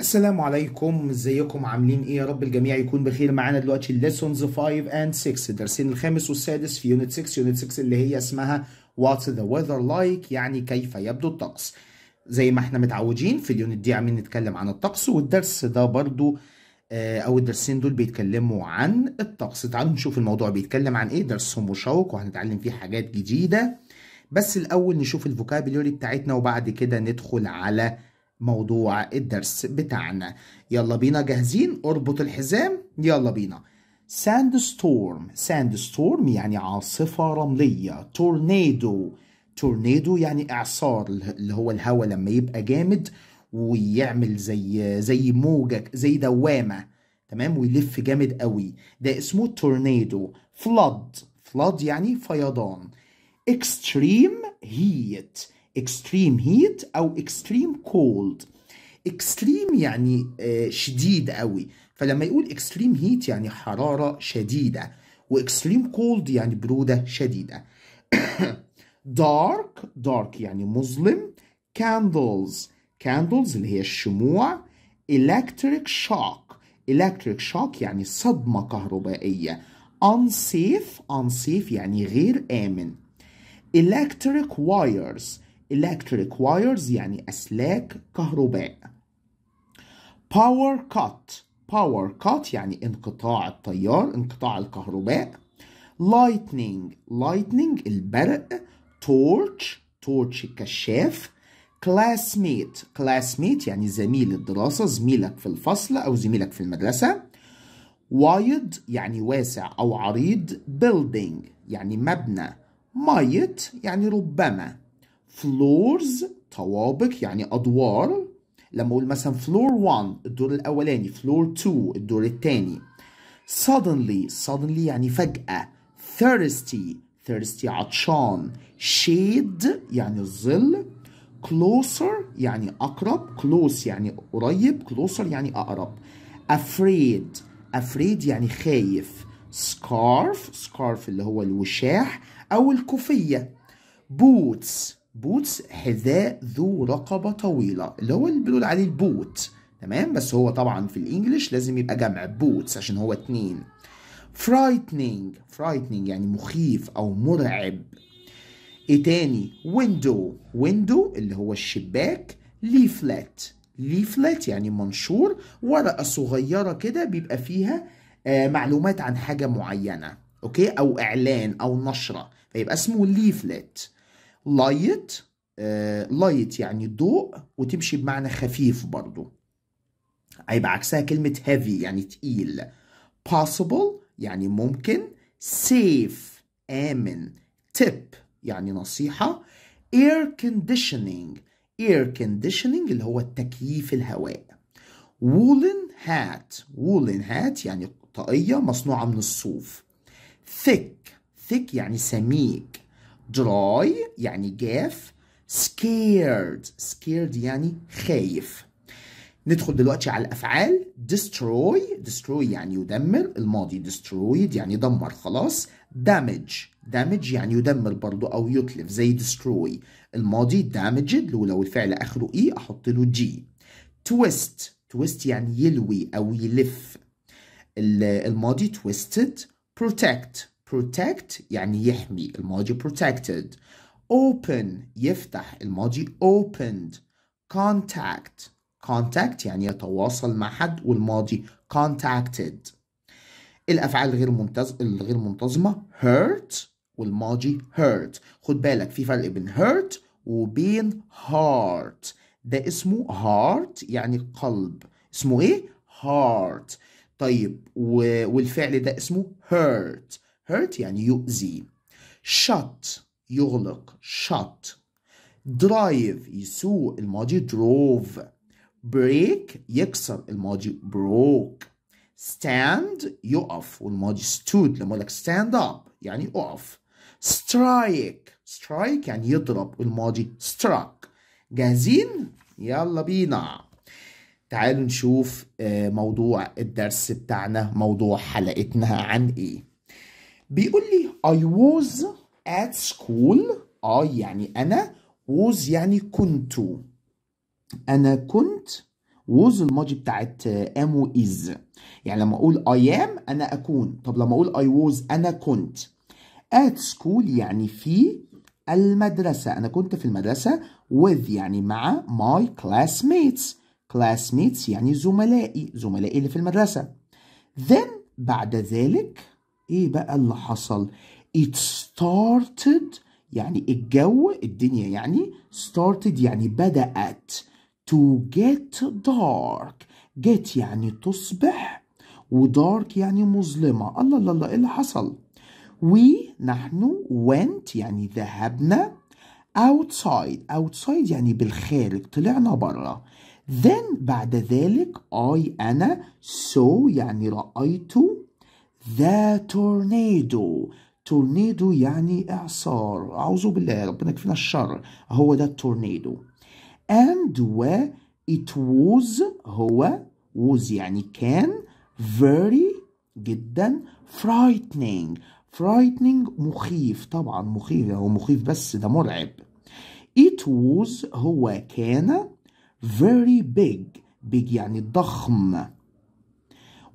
السلام عليكم ازيكم عاملين ايه يا رب الجميع يكون بخير معانا دلوقتي lessons 5 and 6 الدرسين الخامس والسادس في يونت 6 يونت 6 اللي هي اسمها what's the weather like يعني كيف يبدو الطقس زي ما احنا متعودين في اليونت دي عاملين نتكلم عن الطقس والدرس ده برضو آه، او الدرسين دول بيتكلموا عن الطقس تعالوا نشوف الموضوع بيتكلم عن ايه درس مشوق وهنتعلم فيه حاجات جديده بس الاول نشوف الفوكابلوري بتاعتنا وبعد كده ندخل على موضوع الدرس بتاعنا يلا بينا جاهزين اربط الحزام يلا بينا ساند ستورم ساند ستورم يعني عاصفة رملية تورنيدو تورنيدو يعني اعصار اللي هو الهواء لما يبقى جامد ويعمل زي زي موجة زي دوامة تمام ويلف جامد قوي ده اسمه تورنيدو فلود فلود يعني فيضان اكستريم هيت extreme heat أو extreme cold extreme يعني شديد قوي فلما يقول extreme heat يعني حرارة شديدة extreme cold يعني برودة شديدة dark dark يعني مظلم candles candles اللي هي الشموع electric shock electric shock يعني صدمة كهربائية unsafe unsafe يعني غير آمن electric wires electric wires يعني أسلاك كهرباء power cut power cut يعني انقطاع التيار انقطاع الكهرباء lightning lightning البرق torch torch الكشاف classmate classmate يعني زميل الدراسة زميلك في الفصل أو زميلك في المدرسة wide يعني واسع أو عريض building يعني مبنى ميت يعني ربما فلورز طوابق يعني ادوار لما اقول مثلا فلور 1 الدور الاولاني فلور 2 الدور الثاني suddenly suddenly يعني فجأة thirsty thirsty عطشان shade يعني الظل closer يعني أقرب close يعني قريب closer يعني أقرب afraid afraid يعني خايف scarf scarf اللي هو الوشاح أو الكوفية boots بوتس حذاء ذو رقبة طويلة اللي هو اللي بنقول عليه البوت تمام بس هو طبعا في الانجليش لازم يبقى جمع بوتس عشان هو اتنين فرايتنينج فرايتنينج يعني مخيف او مرعب ايه تاني ويندو ويندو اللي هو الشباك ليفلت ليفلت يعني منشور ورقة صغيرة كده بيبقى فيها آه معلومات عن حاجة معينة اوكي او اعلان او نشرة فيبقى اسمه ليفلت لايت آه، لايت يعني ضوء وتمشي بمعنى خفيف برضو هيبقى عكسها كلمة heavy يعني تقيل possible يعني ممكن safe آمن tip يعني نصيحة air conditioning air conditioning اللي هو التكييف الهواء woolen hat woolen hat يعني طاقية مصنوعة من الصوف thick thick يعني سميك dry يعني جاف scared scared يعني خايف ندخل دلوقتي على الافعال destroy destroy يعني يدمر الماضي destroyed يعني دمر خلاص damage damage يعني يدمر برضو او يتلف زي destroy الماضي damaged لو لو الفعل اخره اي e احط له جي twist twist يعني يلوي او يلف الماضي twisted protect protect يعني يحمي الماضي protected open يفتح الماضي opened contact contact يعني يتواصل مع حد والماضي contacted الافعال الغير منتظمه الغير منتظمه hurt والماضي hurt خد بالك في فرق بين hurt وبين heart ده اسمه heart يعني قلب اسمه ايه heart طيب والفعل ده اسمه hurt hurt يعني يؤذي shut يغلق shut drive يسوق الماضي drove break يكسر الماضي broke stand يقف والماضي stood لما اقول لك stand up يعني اقف strike strike يعني يضرب والماضي struck جاهزين يلا بينا تعالوا نشوف آه، موضوع الدرس بتاعنا موضوع حلقتنا عن ايه بيقول لي I was at school I آه، يعني أنا was يعني كنت أنا كنت was الماضي بتاعت am و is يعني لما أقول I am أنا أكون طب لما أقول I was أنا كنت at school يعني في المدرسة أنا كنت في المدرسة with يعني مع my classmates classmates يعني زملائي زملائي اللي في المدرسة then بعد ذلك ايه بقى اللي حصل it started يعني الجو الدنيا يعني started يعني بدأت to get dark get يعني تصبح ودارك يعني مظلمة الله الله الله ايه اللي حصل we نحن went يعني ذهبنا outside outside يعني بالخارج طلعنا بره then بعد ذلك I أنا saw يعني رأيته The tornado tornado يعني إعصار أعوذ بالله ربنا يكفينا الشر هو ده التورنيدو and و it was هو was يعني كان very جدا frightening frightening مخيف طبعا مخيف هو مخيف بس ده مرعب it was هو كان very big big يعني ضخم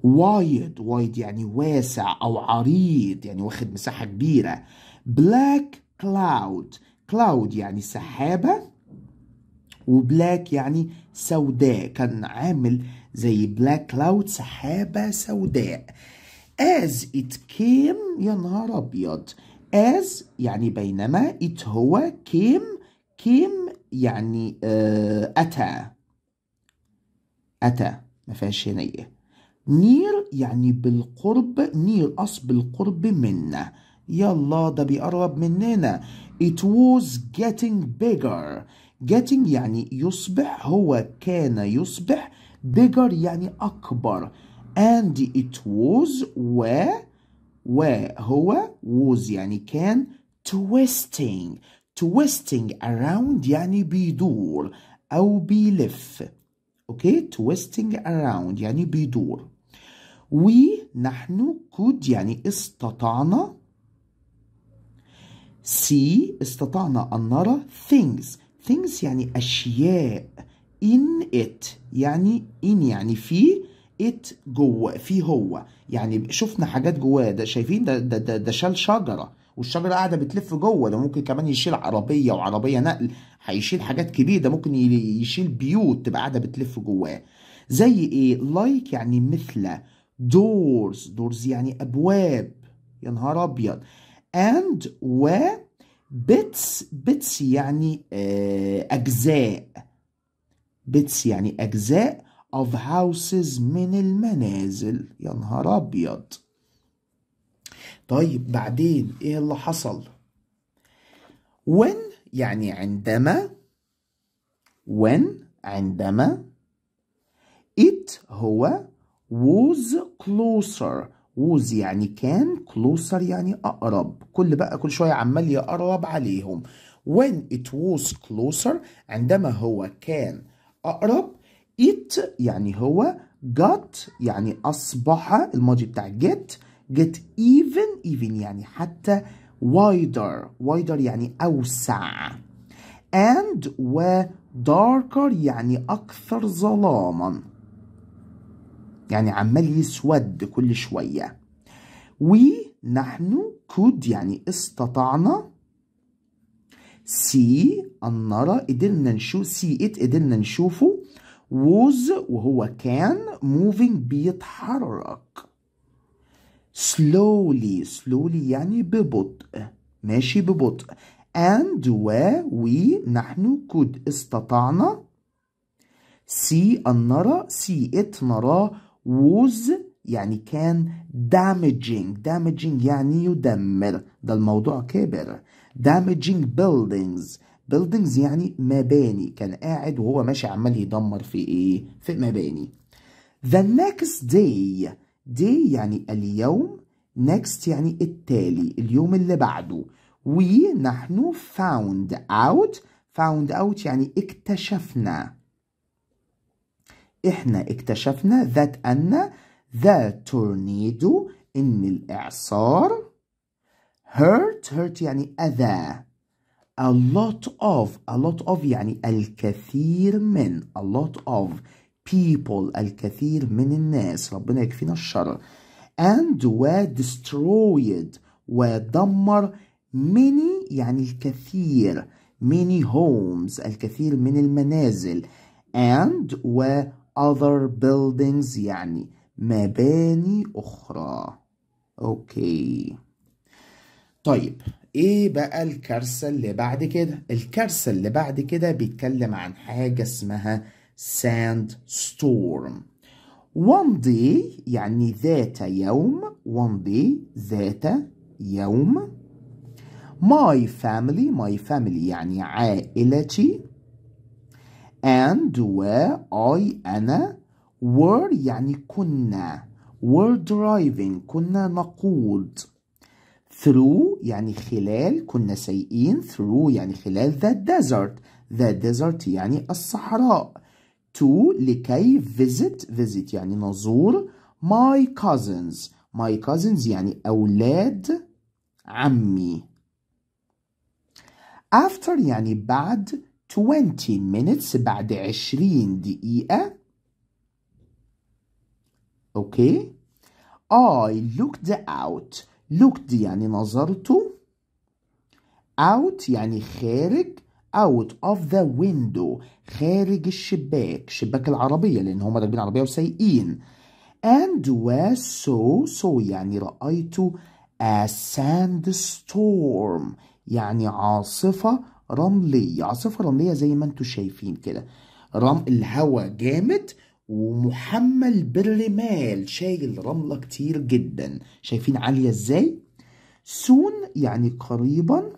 وايد وايد يعني واسع أو عريض يعني واخد مساحة كبيرة بلاك كلاود كلاود يعني سحابة وبلاك يعني سوداء كان عامل زي بلاك كلاود سحابة سوداء as it came يا نهار أبيض as يعني بينما it هو came came يعني آه، أتى أتى ما فيهاش هنيه نير يعني بالقرب نير أص بالقرب منا يلا ده بيقرب مننا it was getting bigger getting يعني يصبح هو كان يصبح bigger يعني أكبر and it was و و هو was يعني كان twisting twisting around يعني بيدور أو بيلف اوكي okay? twisting around يعني بيدور وي نحن كود يعني استطعنا سي استطعنا أن نرى things things يعني أشياء in it يعني in يعني في it جوه في هو يعني شفنا حاجات جواه ده شايفين ده ده ده, ده شال شجرة والشجرة قاعدة بتلف جوه ده ممكن كمان يشيل عربية وعربية نقل هيشيل حاجات كبيرة ده ممكن يشيل بيوت تبقى قاعدة بتلف جواه زي ايه لايك like يعني مثل doors doors يعني أبواب يا نهار أبيض and و bits bits يعني أجزاء bits يعني أجزاء of houses من المنازل يا نهار أبيض طيب بعدين إيه اللي حصل when يعني عندما when عندما it هو was closer was يعني كان closer يعني أقرب كل بقى كل شوية عمال يقرب عليهم when it was closer عندما هو كان أقرب it يعني هو got يعني أصبح الماضي بتاع get get even even يعني حتى wider wider يعني أوسع and و darker يعني أكثر ظلاما يعني عمال يسود كل شوية وي نحن كود يعني استطعنا سي أن نرى قدرنا نشوف سي إت قدرنا نشوفه ووز وهو كان موفينج بيتحرك slowly slowly يعني ببطء ماشي ببطء and و we نحن could استطعنا see أن نرى see it نراه was يعني كان damaging damaging يعني يدمر ده الموضوع كبر damaging buildings buildings يعني مباني كان قاعد وهو ماشي عمال يدمر في ايه في مباني the next day day يعني اليوم next يعني التالي اليوم اللي بعده we نحن found out found out يعني اكتشفنا إحنا اكتشفنا ذات أن the tornado إن الإعصار hurt hurt يعني أذى a lot of a lot of يعني الكثير من a lot of people الكثير من الناس ربنا يكفينا الشر and و destroyed ودمر many يعني الكثير many homes الكثير من المنازل and و other buildings يعني مباني أخرى أوكي طيب إيه بقى الكارثة اللي بعد كده؟ الكارثة اللي بعد كده بيتكلم عن حاجة اسمها sand storm one day يعني ذات يوم one day ذات يوم my family my family يعني عائلتي and و I أنا were يعني كنا were driving كنا نقود through يعني خلال كنا سيئين through يعني خلال the desert the desert يعني الصحراء to لكي visit visit يعني نزور my cousins my cousins يعني أولاد عمي after يعني بعد 20 minutes بعد 20 دقيقة اوكي I looked out looked يعني نظرت out يعني خارج out of the window خارج الشباك شباك العربية لأن هما راكبين عربية وسايقين and was so so يعني رأيت a sandstorm يعني عاصفة رملية عاصفة رملية زي ما انتم شايفين كده رم الهواء جامد ومحمل بالرمال شايل رملة كتير جدا شايفين عالية ازاي سون يعني قريبا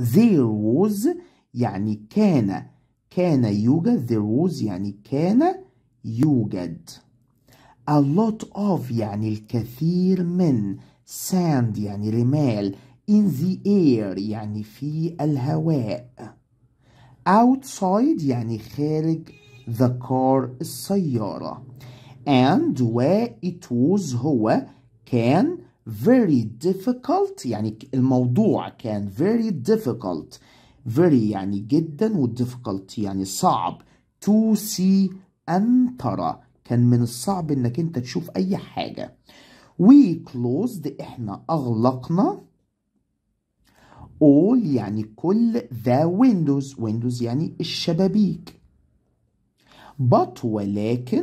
there was يعني كان كان يوجد there was يعني كان يوجد a lot of يعني الكثير من sand يعني رمال in the air يعني في الهواء outside يعني خارج the car السيارة and و it was هو كان very difficult يعني الموضوع كان very difficult very يعني جدا و difficult يعني صعب to see أن ترى كان من الصعب انك انت تشوف اي حاجة we closed احنا اغلقنا all يعني كل the windows windows يعني الشبابيك but ولكن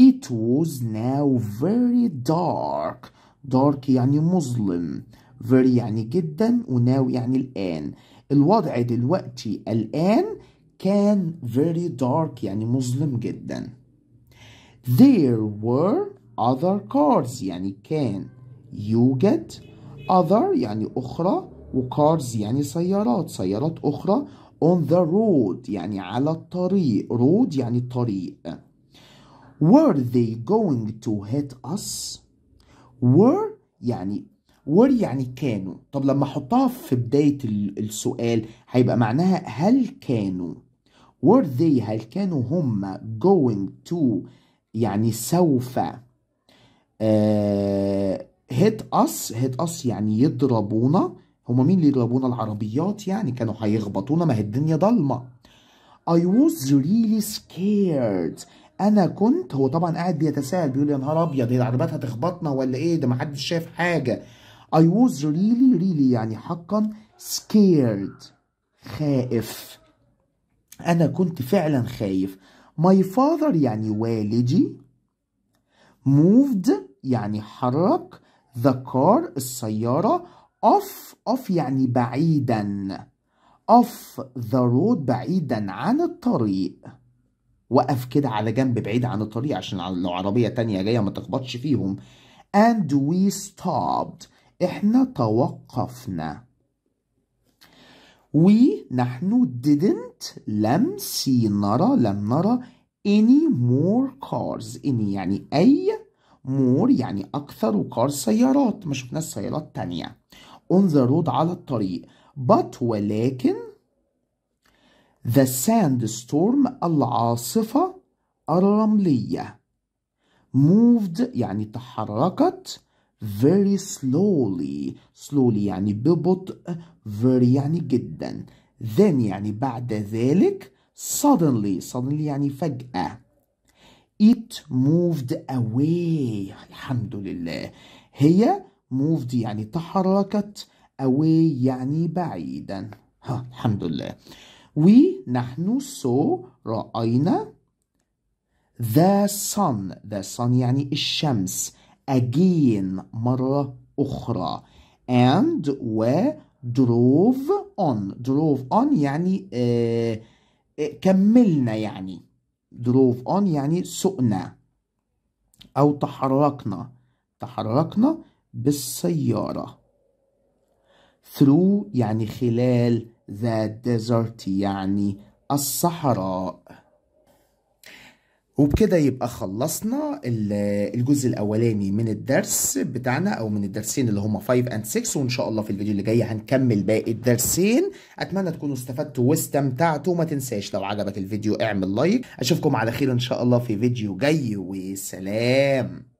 it was now very dark dark يعني مظلم very يعني جدا و now يعني الآن الوضع دلوقتي الآن كان very dark يعني مظلم جدا there were other cars يعني كان يوجد other يعني أخرى وكارز يعني سيارات سيارات أخرى on the road يعني على الطريق road يعني الطريق were they going to hit us were يعني were يعني كانوا طب لما احطها في بداية السؤال هيبقى معناها هل كانوا were they هل كانوا هم going to يعني سوف uh, hit us hit us يعني يضربونا هما مين اللي يضربونا العربيات يعني كانوا هيخبطونا ما هي الدنيا ضلمه I was really scared انا كنت هو طبعا قاعد بيتساءل بيقول يا نهار ابيض هي العربيات هتخبطنا ولا ايه ده ما حدش شايف حاجه I was really really يعني حقا scared خائف انا كنت فعلا خايف my father يعني والدي moved يعني حرك the car السيارة off off يعني بعيدا off the road بعيدا عن الطريق وقف كده على جنب بعيد عن الطريق عشان لو عربية تانية جاية ما تخبطش فيهم and we stopped احنا توقفنا we نحن didn't لم سي نرى لم نرى any more cars any يعني أي more يعني أكثر وكار سيارات ما شفناش سيارات تانية on the road على الطريق but ولكن the sandstorm العاصفة الرملية moved يعني تحركت very slowly slowly يعني ببطء very يعني جدا then يعني بعد ذلك suddenly suddenly يعني فجأة it moved away الحمد لله هي moved يعني تحركت away يعني بعيدا ها الحمد لله we نحن so رأينا the sun the sun يعني الشمس again مرة أخرى and و drove on drove on يعني آه، آه، كملنا يعني drove on يعني سقنا أو تحركنا تحركنا بالسيارة through يعني خلال the desert يعني الصحراء وبكده يبقى خلصنا الجزء الاولاني من الدرس بتاعنا او من الدرسين اللي هما 5 and 6 وان شاء الله في الفيديو اللي جاي هنكمل باقي الدرسين اتمنى تكونوا استفدتوا واستمتعتوا ما تنساش لو عجبك الفيديو اعمل لايك اشوفكم على خير ان شاء الله في فيديو جاي وسلام